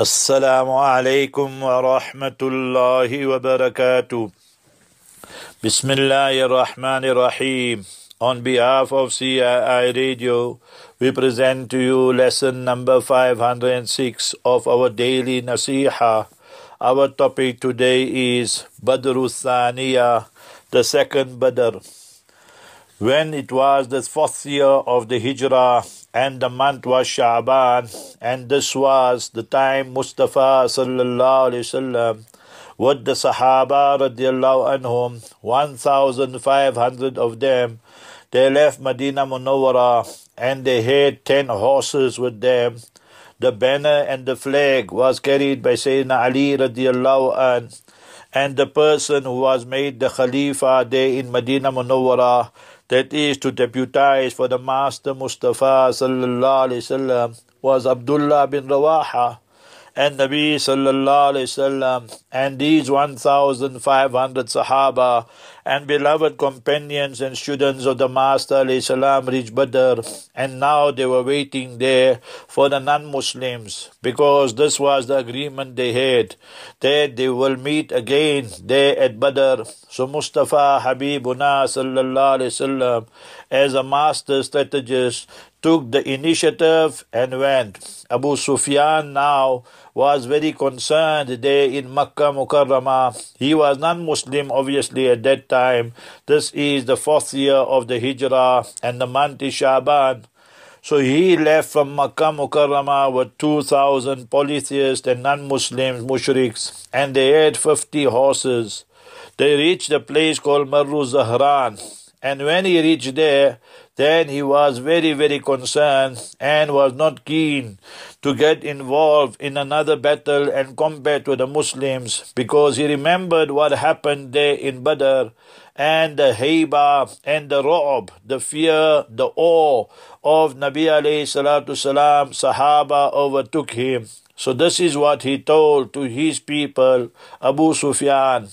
السلام عليكم ورحمة الله وبركاته بسم الله الرحمن الرحيم On behalf of CII Radio, we present to you lesson number 506 of our daily Nasiha. Our topic today is Badru Thaniya, the second Badr. When it was the fourth year of the Hijrah, and the month was Sha'ban, and this was the time Mustafa sallallahu alaihi wasallam with the Sahaba radiallahu anhum, 1,500 of them, they left Medina Munawwara and they had 10 horses with them. The banner and the flag was carried by Sayyidina Ali radiallahu an, and the person who was made the Khalifa there in Medina Munawwara that is to deputize for the Master Mustafa sallallahu alaihi wasallam was Abdullah bin Rawaha and Nabi sallallahu alaihi wasallam and these 1500 sahaba and beloved companions and students of the master alayhi salam reached Badr and now they were waiting there for the non-Muslims because this was the agreement they had that they will meet again there at Badr so Mustafa Habibuna sallallahu alaihi wasallam as a master strategist took the initiative and went. Abu Sufyan now was very concerned there in Makkah Mukarrama. He was non-Muslim obviously at that time. This is the fourth year of the Hijrah and the month is Shaban. So he left from Makkah Mukarrama with 2,000 polytheists and non-Muslims, mushriks, and they had 50 horses. They reached a place called Marru Zahran and when he reached there, then he was very, very concerned and was not keen to get involved in another battle and combat with the Muslims because he remembered what happened there in Badr and the Heba and the Raab. the fear, the awe of Nabi alayhi salatu salam, Sahaba overtook him. So this is what he told to his people, Abu Sufyan,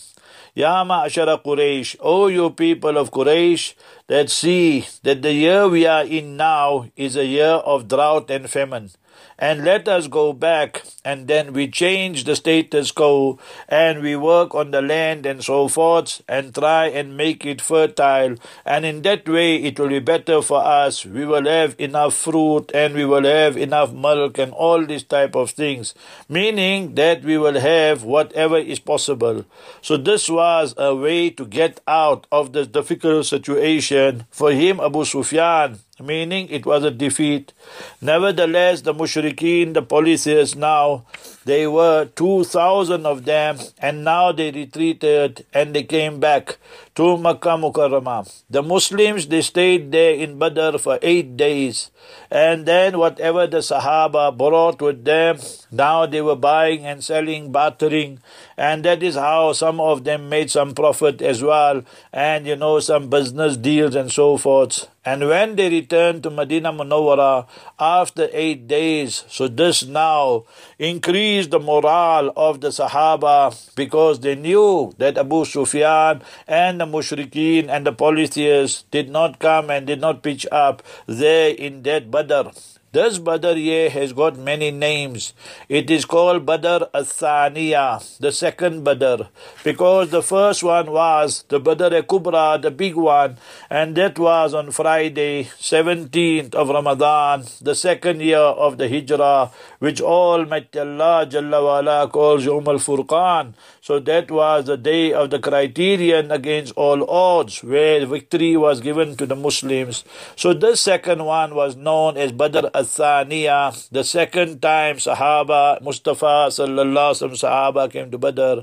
Ya ma'ashara Quraysh, O you people of Quraysh, that see that the year we are in now is a year of drought and famine and let us go back and then we change the status quo and we work on the land and so forth and try and make it fertile and in that way it will be better for us we will have enough fruit and we will have enough milk and all these type of things meaning that we will have whatever is possible so this was a way to get out of this difficult situation for him abu sufyan meaning it was a defeat. Nevertheless, the mushrikeen, the policies now, they were 2,000 of them, and now they retreated and they came back to Makkah Mukarramah. The Muslims, they stayed there in Badr for eight days. And then whatever the Sahaba brought with them, now they were buying and selling, bartering. And that is how some of them made some profit as well. And, you know, some business deals and so forth. And when they returned to Medina Munawwara after eight days, so this now increased the morale of the Sahaba because they knew that Abu Sufyan and the mushrikeen and the polytheists did not come and did not pitch up there in that Badr. This Badr year has got many names. It is called Badr Athaniya, the second Badr, because the first one was the Badr Kubra, the big one, and that was on Friday, 17th of Ramadan, the second year of the Hijrah, which all Allah Jalla wa'ala calls Yom al Furqan. So that was the day of the criterion against all odds, where victory was given to the Muslims. So this second one was known as Badr Athaniya, the second time Sahaba, Mustafa Sallallahu Sahaba came to Badr,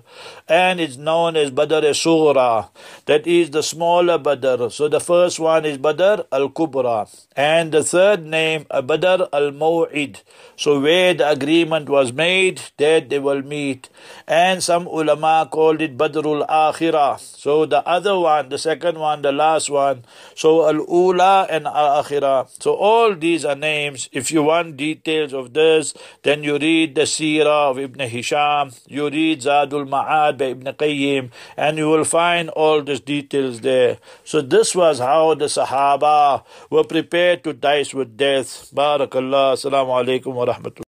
and it's known as Badr Sura, that is the smaller Badr. So the first one is Badr Al Kubra, and the third name Badr Al Maw'id. So where the agreement was made, there they will meet. And some ulama called it Badrul Akhirah. So the other one, the second one, the last one. So Al Ula and Al Akhirah. So all these are names if you want details of this, then you read the Seerah of Ibn Hisham, you read Zadul Ma'ad by Ibn Qayyim, and you will find all these details there. So this was how the Sahaba were prepared to dice with death. Barakallah. Assalamu alaikum wa rahmatullah.